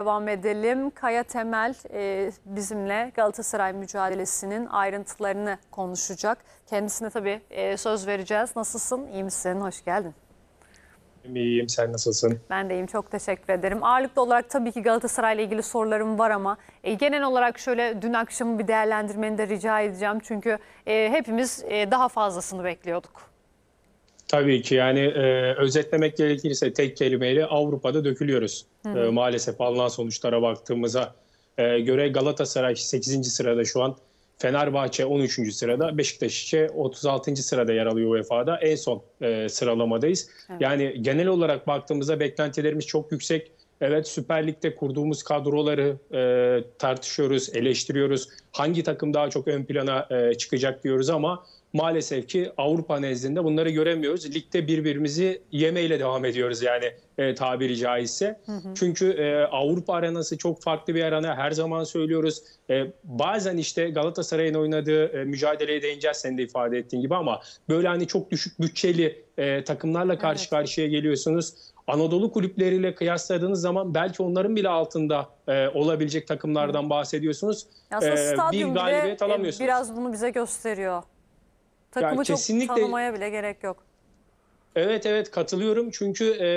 Devam edelim. Kaya Temel e, bizimle Galatasaray mücadelesinin ayrıntılarını konuşacak. Kendisine tabii e, söz vereceğiz. Nasılsın? İyi misin? Hoş geldin. İyiyim. Sen nasılsın? Ben de iyiyim. Çok teşekkür ederim. Ağırlıklı olarak tabii ki Galatasaray ile ilgili sorularım var ama e, genel olarak şöyle dün akşamı bir değerlendirmeni de rica edeceğim. Çünkü e, hepimiz e, daha fazlasını bekliyorduk. Tabii ki yani e, özetlemek gerekirse tek kelimeyle Avrupa'da dökülüyoruz. E, maalesef alınan sonuçlara baktığımıza e, göre Galatasaray 8. sırada şu an, Fenerbahçe 13. sırada, Beşiktaş ise 36. sırada yer alıyor UEFA'da. En son e, sıralamadayız. Evet. Yani genel olarak baktığımızda beklentilerimiz çok yüksek. Evet Süper Lig'de kurduğumuz kadroları e, tartışıyoruz, eleştiriyoruz. Hangi takım daha çok ön plana e, çıkacak diyoruz ama maalesef ki Avrupa nezdinde bunları göremiyoruz. Ligde birbirimizi yemeyle devam ediyoruz yani e, tabiri caizse. Hı hı. Çünkü e, Avrupa arenası çok farklı bir arena. Her zaman söylüyoruz. E, bazen işte Galatasaray'ın oynadığı e, mücadeleye değineceğiz senin de ifade ettiğin gibi ama böyle hani çok düşük bütçeli e, takımlarla karşı evet. karşıya geliyorsunuz. Anadolu kulüpleriyle kıyasladığınız zaman belki onların bile altında e, olabilecek takımlardan bahsediyorsunuz. Aslında e, bir galibiyet e, alamıyorsunuz. Biraz bunu bize gösteriyor. Takımı yani çok kesinlikle... tanımaya bile gerek yok. Evet evet katılıyorum çünkü e,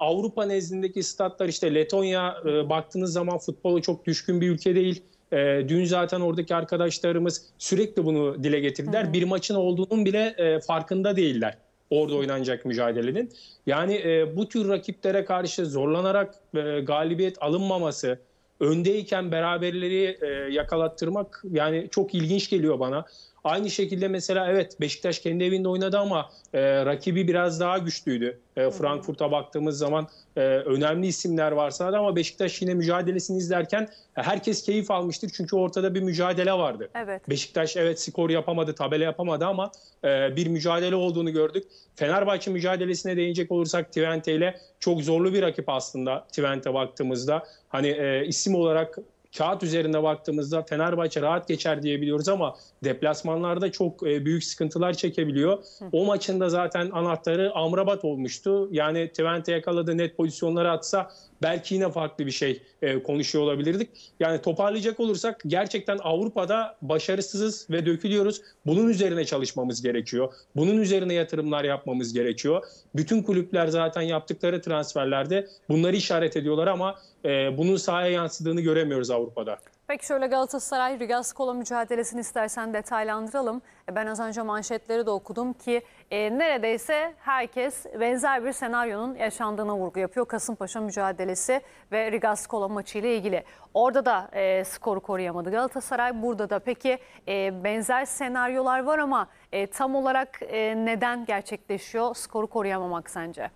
Avrupa nezdindeki statlar işte Letonya e, baktığınız zaman futbola çok düşkün bir ülke değil. E, dün zaten oradaki arkadaşlarımız sürekli bunu dile getirdiler. Hı hı. Bir maçın olduğunun bile e, farkında değiller orada oynanacak mücadelenin. Yani e, bu tür rakiplere karşı zorlanarak e, galibiyet alınmaması, öndeyken beraberleri e, yakalattırmak yani çok ilginç geliyor bana. Aynı şekilde mesela evet Beşiktaş kendi evinde oynadı ama e, rakibi biraz daha güçlüydü. E, Frankfurt'a baktığımız zaman e, önemli isimler varsa da ama Beşiktaş yine mücadelesini izlerken e, herkes keyif almıştır. Çünkü ortada bir mücadele vardı. Evet. Beşiktaş evet skor yapamadı, tabela yapamadı ama e, bir mücadele olduğunu gördük. Fenerbahçe mücadelesine değinecek olursak Twente ile çok zorlu bir rakip aslında Twente baktığımızda. Hani e, isim olarak kağıt üzerinde baktığımızda Fenerbahçe rahat geçer diyebiliyoruz ama deplasmanlarda çok e, büyük sıkıntılar çekebiliyor. O maçında zaten anahtarı Amrabat olmuştu. Yani Twente yakaladı net pozisyonları atsa belki yine farklı bir şey e, konuşuyor olabilirdik. Yani toparlayacak olursak gerçekten Avrupa'da başarısızız ve dökülüyoruz. Bunun üzerine çalışmamız gerekiyor. Bunun üzerine yatırımlar yapmamız gerekiyor. Bütün kulüpler zaten yaptıkları transferlerde bunları işaret ediyorlar ama e, bunun sahaya yansıdığını göremiyoruz Avrupa'da. Peki şöyle Galatasaray rigas Kola mücadelesini istersen detaylandıralım. E, ben az önce manşetleri de okudum ki e, neredeyse herkes benzer bir senaryonun yaşandığına vurgu yapıyor. Kasımpaşa mücadelesi ve Rigas Kola maçı ile ilgili. Orada da e, skoru koruyamadı Galatasaray. Burada da peki e, benzer senaryolar var ama e, tam olarak e, neden gerçekleşiyor skoru koruyamamak sence?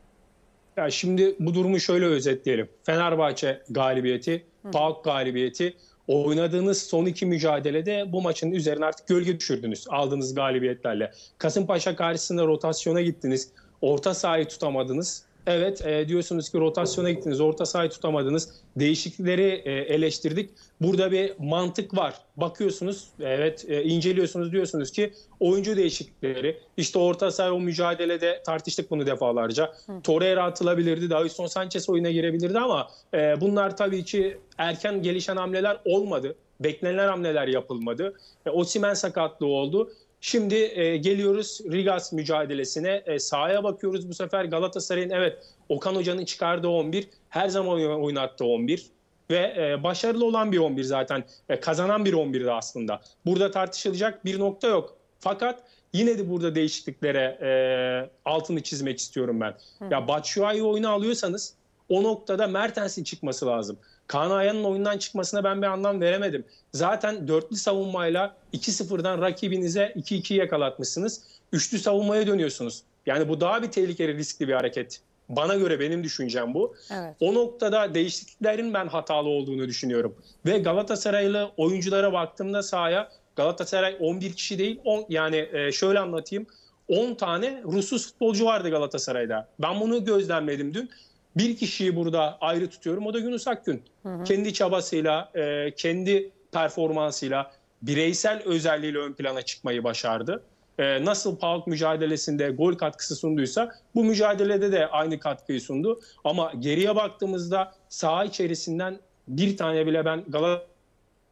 Ya şimdi bu durumu şöyle özetleyelim. Fenerbahçe galibiyeti, PAOK galibiyeti Oynadığınız son iki mücadelede bu maçın üzerine artık gölge düşürdünüz aldığınız galibiyetlerle. Kasımpaşa karşısında rotasyona gittiniz. Orta sahayı tutamadınız. Evet e, diyorsunuz ki rotasyona gittiniz, orta sahayı tutamadınız. Değişiklikleri e, eleştirdik. Burada bir mantık var. Bakıyorsunuz, evet e, inceliyorsunuz diyorsunuz ki oyuncu değişiklikleri. İşte orta saha o mücadelede tartıştık bunu defalarca. Hı. Torreira atılabilirdi, Davison Sanchez oyuna girebilirdi ama e, bunlar tabii ki erken gelişen hamleler olmadı. Beklenen hamleler yapılmadı. E, Osimen sakatlığı oldu. Şimdi e, geliyoruz Rigas mücadelesine. E, sahaya bakıyoruz bu sefer Galatasaray'ın evet Okan Hoca'nın çıkardığı 11, her zaman oynattığı 11 ve e, başarılı olan bir 11 zaten. E, kazanan bir 11'di aslında. Burada tartışılacak bir nokta yok. Fakat yine de burada değişikliklere e, altını çizmek istiyorum ben. Hı. Ya Batshuayi oyunu alıyorsanız o noktada Mertens'in çıkması lazım. Kaan Ayhan'ın oyundan çıkmasına ben bir anlam veremedim. Zaten dörtlü savunmayla 2-0'dan rakibinize 2-2 yakalatmışsınız. Üçlü savunmaya dönüyorsunuz. Yani bu daha bir tehlikeli, riskli bir hareket. Bana göre benim düşüncem bu. Evet. O noktada değişikliklerin ben hatalı olduğunu düşünüyorum. Ve Galatasaraylı oyunculara baktığımda sahaya Galatasaray 11 kişi değil 10 yani e, şöyle anlatayım 10 tane Rus futbolcu vardı Galatasaray'da. Ben bunu gözlemledim dün bir kişiyi burada ayrı tutuyorum. O da Yunus Akgün. Hı hı. Kendi çabasıyla, e, kendi performansıyla, bireysel özelliğiyle ön plana çıkmayı başardı. E, nasıl PAOK mücadelesinde gol katkısı sunduysa bu mücadelede de aynı katkıyı sundu. Ama geriye baktığımızda saha içerisinden bir tane bile ben Galatasaray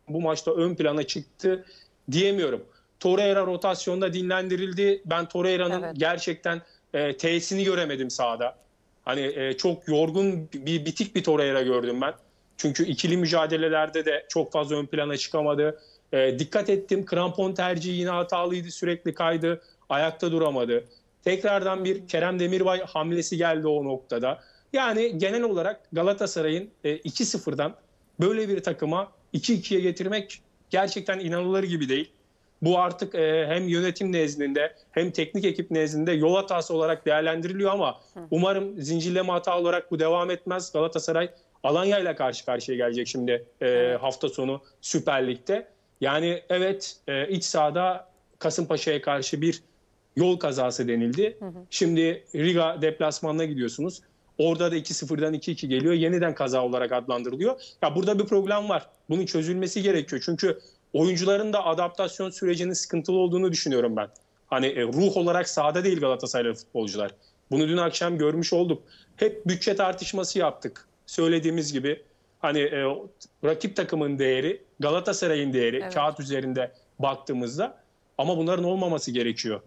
bu maçta ön plana çıktı diyemiyorum. Torreira rotasyonda dinlendirildi. Ben Torreira'nın evet. gerçekten e, tesini göremedim sahada. Hani e, çok yorgun bir bitik bir Torreira gördüm ben. Çünkü ikili mücadelelerde de çok fazla ön plana çıkamadı. E, dikkat ettim krampon tercihi yine hatalıydı sürekli kaydı ayakta duramadı. Tekrardan bir Kerem Demirbay hamlesi geldi o noktada. Yani genel olarak Galatasaray'ın e, 2-0'dan böyle bir takıma 2-2'ye getirmek gerçekten inanılır gibi değil. Bu artık e, hem yönetim nezdinde hem teknik ekip nezdinde yol hatası olarak değerlendiriliyor ama umarım zincirleme hata olarak bu devam etmez. Galatasaray Alanya ile karşı karşıya gelecek şimdi e, hafta sonu Süper Lig'de. Yani evet e, iç sahada Kasımpaşa'ya karşı bir yol kazası denildi. Hı hı. Şimdi Riga deplasmanına gidiyorsunuz. Orada da 2-0'dan 2-2 geliyor. Yeniden kaza olarak adlandırılıyor. Ya burada bir problem var. Bunun çözülmesi gerekiyor. Çünkü oyuncuların da adaptasyon sürecinin sıkıntılı olduğunu düşünüyorum ben. Hani e, ruh olarak sahada değil Galatasaraylı futbolcular. Bunu dün akşam görmüş olduk. Hep bütçe tartışması yaptık. Söylediğimiz gibi hani e, rakip takımın değeri, Galatasaray'ın değeri evet. kağıt üzerinde baktığımızda ama bunların olmaması gerekiyor.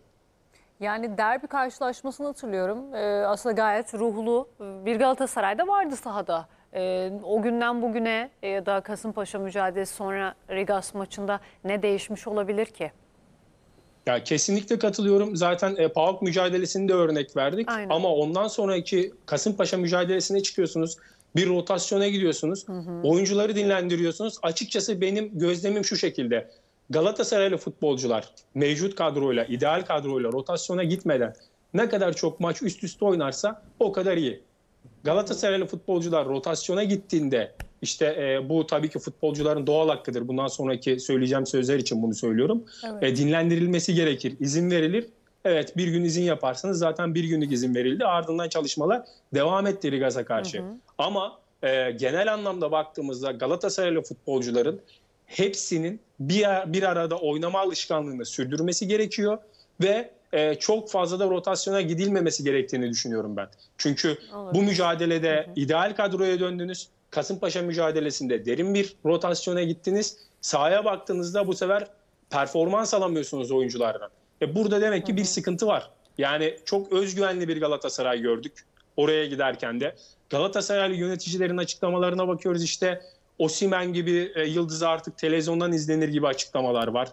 Yani derbi karşılaşmasını hatırlıyorum. Ee, aslında gayet ruhlu bir Galatasaray'da vardı sahada. E, o günden bugüne e, ya da Kasımpaşa mücadelesi sonra Rigas maçında ne değişmiş olabilir ki? Ya kesinlikle katılıyorum. Zaten e, PAOK mücadelesini de örnek verdik. Aynen. Ama ondan sonraki Kasımpaşa mücadelesine çıkıyorsunuz. Bir rotasyona gidiyorsunuz. Hı hı. Oyuncuları dinlendiriyorsunuz. Açıkçası benim gözlemim şu şekilde. Galatasaraylı futbolcular mevcut kadroyla, ideal kadroyla rotasyona gitmeden ne kadar çok maç üst üste oynarsa o kadar iyi. Galatasaraylı futbolcular rotasyona gittiğinde işte e, bu tabii ki futbolcuların doğal hakkıdır. Bundan sonraki söyleyeceğim sözler için bunu söylüyorum. Evet. E, dinlendirilmesi gerekir, izin verilir. Evet bir gün izin yaparsınız zaten bir günlük izin verildi. Ardından çalışmalar devam etti Rigaz'a karşı. Hı hı. Ama e, genel anlamda baktığımızda Galatasaraylı futbolcuların hepsinin bir, bir arada oynama alışkanlığını sürdürmesi gerekiyor. Ve e, çok fazla da rotasyona gidilmemesi gerektiğini düşünüyorum ben. Çünkü Olur. bu mücadelede hı hı. ideal kadroya döndünüz. Kasımpaşa mücadelesinde derin bir rotasyona gittiniz. Sahaya baktığınızda bu sefer performans alamıyorsunuz oyunculardan. E burada demek ki bir sıkıntı var. Yani çok özgüvenli bir Galatasaray gördük oraya giderken de. Galatasaraylı yöneticilerin açıklamalarına bakıyoruz işte Osimen gibi e, yıldızı artık televizyondan izlenir gibi açıklamalar var.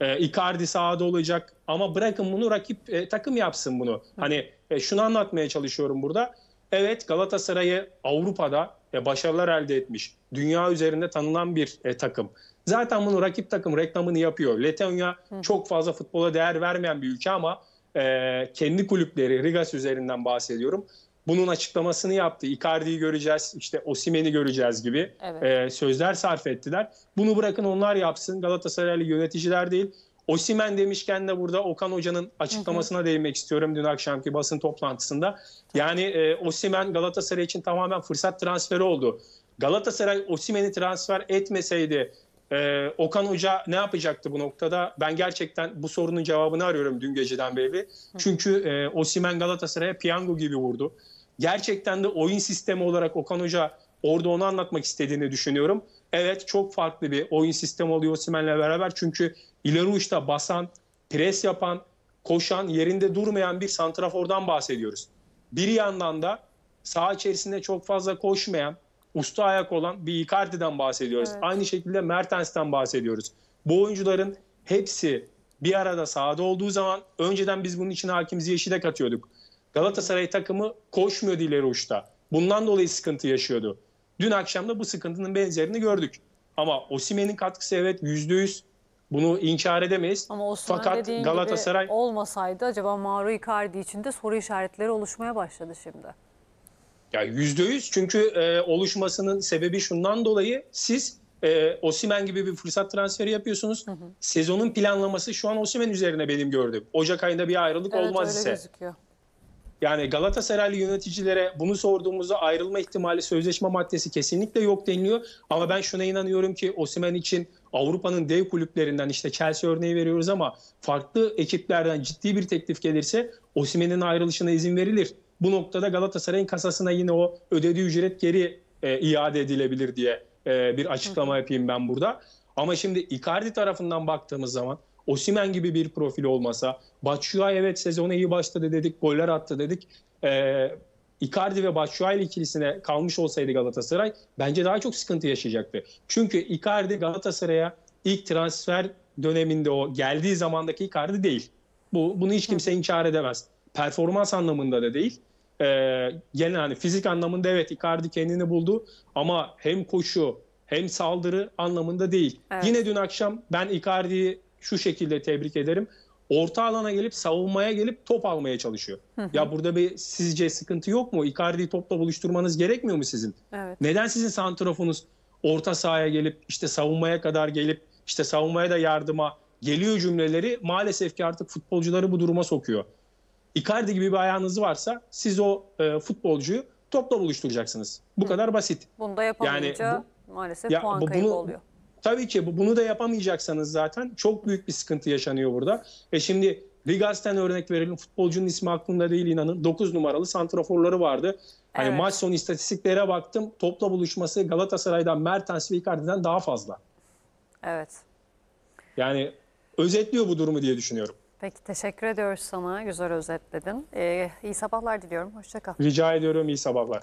E, Icardi sahada olacak ama bırakın bunu rakip e, takım yapsın bunu. Hani e, şunu anlatmaya çalışıyorum burada. Evet Galatasaray'ı Avrupa'da e, başarılar elde etmiş. Dünya üzerinde tanınan bir e, takım. Zaten bunu rakip takım reklamını yapıyor. Letonya Hı. çok fazla futbola değer vermeyen bir ülke ama e, kendi kulüpleri Rigas üzerinden bahsediyorum bunun açıklamasını yaptı. Icardi'yi göreceğiz, işte Osimen'i göreceğiz gibi evet. e, sözler sarf ettiler. Bunu bırakın onlar yapsın. Galatasaraylı yöneticiler değil. Osimen demişken de burada Okan Hoca'nın açıklamasına hı hı. değinmek istiyorum dün akşamki basın toplantısında. Yani e, Osimen Galatasaray için tamamen fırsat transferi oldu. Galatasaray Osimen'i transfer etmeseydi ee, Okan Hoca ne yapacaktı bu noktada? Ben gerçekten bu sorunun cevabını arıyorum dün geceden beri. Çünkü e, Osimen Galatasaray'a piyango gibi vurdu. Gerçekten de oyun sistemi olarak Okan Hoca orada onu anlatmak istediğini düşünüyorum. Evet çok farklı bir oyun sistemi oluyor Osimen'le beraber. Çünkü ileri uçta basan, pres yapan, koşan, yerinde durmayan bir santrafordan bahsediyoruz. Bir yandan da saha içerisinde çok fazla koşmayan, usta ayak olan bir Icardi'den bahsediyoruz. Evet. Aynı şekilde Mertens'ten bahsediyoruz. Bu oyuncuların hepsi bir arada sahada olduğu zaman önceden biz bunun için hakimizi Yeşil'e katıyorduk. Galatasaray takımı koşmuyordu ileri uçta. Bundan dolayı sıkıntı yaşıyordu. Dün akşam da bu sıkıntının benzerini gördük. Ama Osimen'in katkısı evet yüzde yüz. Bunu inkar edemeyiz. Ama Osman Fakat Galatasaray gibi olmasaydı acaba Mauro Icardi için de soru işaretleri oluşmaya başladı şimdi. Ya yüzde yüz çünkü e, oluşmasının sebebi şundan dolayı siz e, Osimen gibi bir fırsat transferi yapıyorsunuz. Hı hı. Sezonun planlaması şu an Osimen üzerine benim gördüğüm. Ocak ayında bir ayrılık evet, olmaz öyle ise. Gözüküyor. Yani Galatasaraylı yöneticilere bunu sorduğumuzda ayrılma ihtimali sözleşme maddesi kesinlikle yok deniliyor. Ama ben şuna inanıyorum ki Osimen için Avrupa'nın dev kulüplerinden işte Chelsea örneği veriyoruz ama farklı ekiplerden ciddi bir teklif gelirse Osimen'in ayrılışına izin verilir. Bu noktada Galatasaray'ın kasasına yine o ödediği ücret geri e, iade edilebilir diye e, bir açıklama yapayım ben burada. Ama şimdi Icardi tarafından baktığımız zaman Osimen gibi bir profil olmasa, Batshuayi evet sezonu iyi başladı dedik, goller attı dedik. E, Icardi ve Batshuayi ikilisine kalmış olsaydı Galatasaray bence daha çok sıkıntı yaşayacaktı. Çünkü Icardi Galatasaray'a ilk transfer döneminde o geldiği zamandaki Icardi değil. Bu, bunu hiç kimse inkar edemez. Performans anlamında da değil e, ee, genel hani fizik anlamında evet Icardi kendini buldu ama hem koşu hem saldırı anlamında değil. Evet. Yine dün akşam ben Icardi'yi şu şekilde tebrik ederim. Orta alana gelip savunmaya gelip top almaya çalışıyor. Hı hı. Ya burada bir sizce sıkıntı yok mu? Icardi'yi topla buluşturmanız gerekmiyor mu sizin? Evet. Neden sizin santrafonuz orta sahaya gelip işte savunmaya kadar gelip işte savunmaya da yardıma geliyor cümleleri maalesef ki artık futbolcuları bu duruma sokuyor. Icardi gibi bir ayağınız varsa siz o e, futbolcuyu topla buluşturacaksınız. Bu Hı. kadar basit. Bunu da yapamayınca yani bu, maalesef ya, puan bu, kaybı oluyor. Tabii ki bu, bunu da yapamayacaksanız zaten çok büyük bir sıkıntı yaşanıyor burada. E şimdi Ligas'ten örnek verelim. Futbolcunun ismi aklımda değil inanın. 9 numaralı santraforları vardı. Hani maç sonu istatistiklere baktım. Topla buluşması Galatasaray'dan Mertens ve Icardi'den daha fazla. Evet. Yani özetliyor bu durumu diye düşünüyorum. Peki teşekkür ediyoruz sana. Güzel özetledin. Ee, iyi sabahlar diliyorum. Hoşça kal. Rica ediyorum. İyi sabahlar.